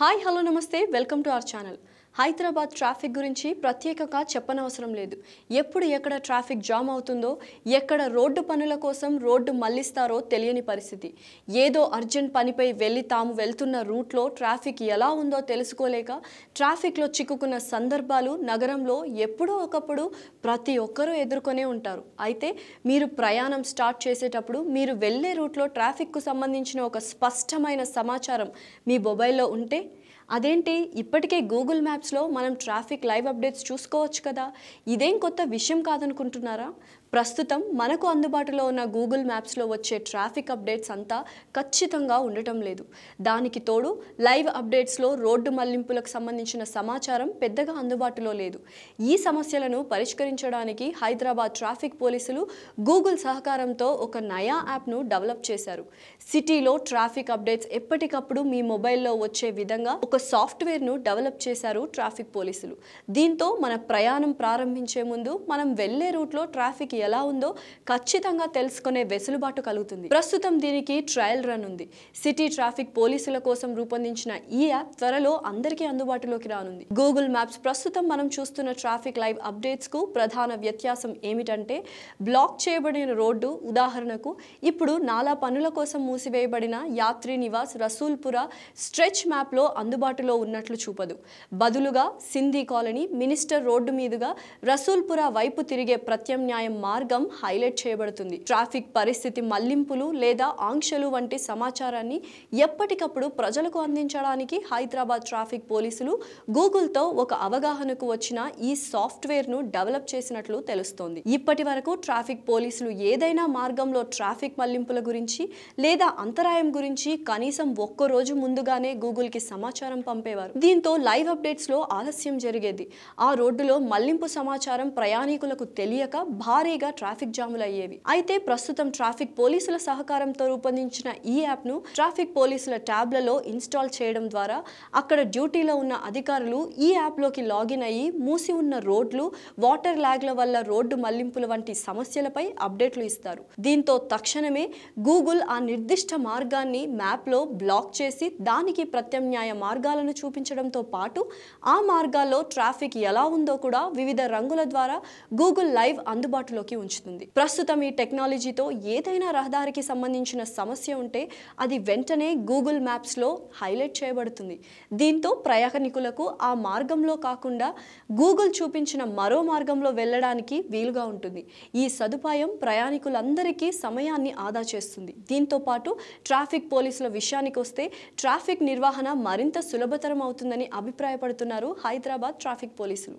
hi hello నమస్తే welcome to our channel Hyderabad traffic గురించి ప్రత్యేకంగా చెప్పనవసరం లేదు ఎప్పుడు ఎక్కడ ట్రాఫిక్ జామ్ అవుతుందో ఎక్కడ రోడ్డు పనుల కోసం రోడ్డు మళ్లిస్తారో తెలియని పరిస్థితి ఏదో అర్జెంట్ పనిపై వెళ్ళి తాము వెళ్తున్న రూట్లో ట్రాఫిక్ ఎలా ఉందో తెలుసుకోలేక ట్రాఫిక్లో చిక్కుకున్న సందర్భాలు నగరంలో ఎప్పుడో ఒకప్పుడు ప్రతి ఒక్కరూ ఎదుర్కొనే ఉంటారు అయితే మీరు ప్రయాణం స్టార్ట్ చేసేటప్పుడు మీరు వెళ్ళే రూట్లో ట్రాఫిక్కు సంబంధించిన ఒక స్పష్టమైన సమాచారం మీ మొబైల్లో ఉంటే అదేంటి ఇప్పటికే గూగుల్ మ్యాప్స్ అప్డేట్స్లో మనం ట్రాఫిక్ లైవ్ అప్డేట్స్ చూసుకోవచ్చు కదా ఇదేం కొత్త విషయం కాదనుకుంటున్నారా ప్రస్తుతం మనకు అందుబాటులో ఉన్న గూగుల్ మ్యాప్స్లో వచ్చే ట్రాఫిక్ అప్డేట్స్ అంతా ఖచ్చితంగా ఉండటం లేదు దానికి తోడు లైవ్ అప్డేట్స్లో రోడ్డు మళ్లింపులకు సంబంధించిన సమాచారం పెద్దగా అందుబాటులో లేదు ఈ సమస్యలను పరిష్కరించడానికి హైదరాబాద్ ట్రాఫిక్ పోలీసులు గూగుల్ సహకారంతో ఒక నయా యాప్ను డెవలప్ చేశారు సిటీలో ట్రాఫిక్ అప్డేట్స్ ఎప్పటికప్పుడు మీ మొబైల్లో వచ్చే విధంగా ఒక సాఫ్ట్వేర్ను డెవలప్ చేశారు ట్రాఫిక్ పోలీసులు దీంతో మన ప్రయాణం ప్రారంభించే ముందు మనం వెళ్లే రూట్లో ట్రాఫిక్ ఎలా ఉందో ఖచ్చితంగా తెలుసుకునే వెసులుబాటు కలుగుతుంది ప్రస్తుతం దీనికి ట్రయల్ రన్ ఉంది సిటీ ట్రాఫిక్ పోలీసుల కోసం రూపొందించిన ఈ యాప్ త్వరలో అందరికీ అందుబాటులోకి రానుంది గూగుల్ మ్యాప్స్ ప్రస్తుతం మనం చూస్తున్న ట్రాఫిక్ లైవ్ అప్డేట్స్ కు ప్రధాన వ్యత్యాసం ఏమిటంటే బ్లాక్ చేయబడిన రోడ్డు ఉదాహరణకు ఇప్పుడు నాలా పనుల కోసం మూసివేయబడిన యాత్రి నివాస్ రసూల్పుర స్ట్రెచ్ మ్యాప్ లో అందుబాటులో ఉన్నట్లు చూపదు బదులుగా సింధీ కాలనీ మినిస్టర్ రోడ్డు మీదుగా రసూల్పుర వైపు తిరిగే ప్రత్యామ్నాయం మార్గం హైలైట్ చేయబడుతుంది ట్రాఫిక్ పరిస్థితి మళ్లింపులు లేదా ఆంక్షలు వంటి సమాచారాన్ని ఎప్పటికప్పుడు ప్రజలకు అందించడానికి హైదరాబాద్ ట్రాఫిక్ పోలీసులు గూగుల్తో ఒక అవగాహనకు వచ్చిన ఈ సాఫ్ట్వేర్ను డెవలప్ చేసినట్లు తెలుస్తోంది ఇప్పటి వరకు ట్రాఫిక్ పోలీసులు ఏదైనా మార్గంలో ట్రాఫిక్ మల్లింపుల గురించి లేదా అంతరాయం గురించి కనీసం ఒక్క రోజు ముందుగానే గూగుల్కి సమాచారం పంపేవారు దీంతో లైవ్ అప్డేట్స్లో ఆలస్యం జరిగేది ఆ రోడ్డులో మల్లింపు సమాచారం ప్రయాణికులకు తెలియక భారీ భారీగా ట్రాఫిక్ జాములు అయ్యేవి అయితే ప్రస్తుతం ట్రాఫిక్ పోలీసుల సహకారంతో రూపొందించిన ఈ యాప్ ను ట్రాఫిక్ పోలీసుల ట్యాబ్లలో ఇన్స్టాల్ చేయడం ద్వారా అక్కడ డ్యూటీలో ఉన్న అధికారులు ఈ యాప్ లోకి లాగిన్ అయ్యి మూసి ఉన్న రోడ్లు వాటర్ ల్యాగ్ల వల్ల రోడ్డు మల్లింపుల వంటి సమస్యలపై అప్డేట్లు ఇస్తారు దీంతో తక్షణమే గూగుల్ ఆ నిర్దిష్ట మార్గాన్ని మ్యాప్ లో బ్లాక్ చేసి దానికి ప్రత్యామ్నాయ మార్గాలను చూపించడంతో పాటు ఆ మార్గాల్లో ట్రాఫిక్ ఎలా ఉందో కూడా వివిధ రంగుల ద్వారా గూగుల్ లైవ్ అందుబాటులోకి పరిధిలోకి ఉంచుతుంది ప్రస్తుతం ఈ టెక్నాలజీతో ఏదైనా రహదారికి సంబంధించిన సమస్య ఉంటే అది వెంటనే గూగుల్ మ్యాప్స్లో హైలైట్ చేయబడుతుంది దీంతో ప్రయాణికులకు ఆ మార్గంలో కాకుండా గూగుల్ చూపించిన మరో మార్గంలో వెళ్ళడానికి వీలుగా ఉంటుంది ఈ సదుపాయం ప్రయాణికులందరికీ సమయాన్ని ఆదా చేస్తుంది దీంతో పాటు ట్రాఫిక్ పోలీసుల విషయానికి వస్తే ట్రాఫిక్ నిర్వహణ మరింత సులభతరం అవుతుందని అభిప్రాయపడుతున్నారు హైదరాబాద్ ట్రాఫిక్ పోలీసులు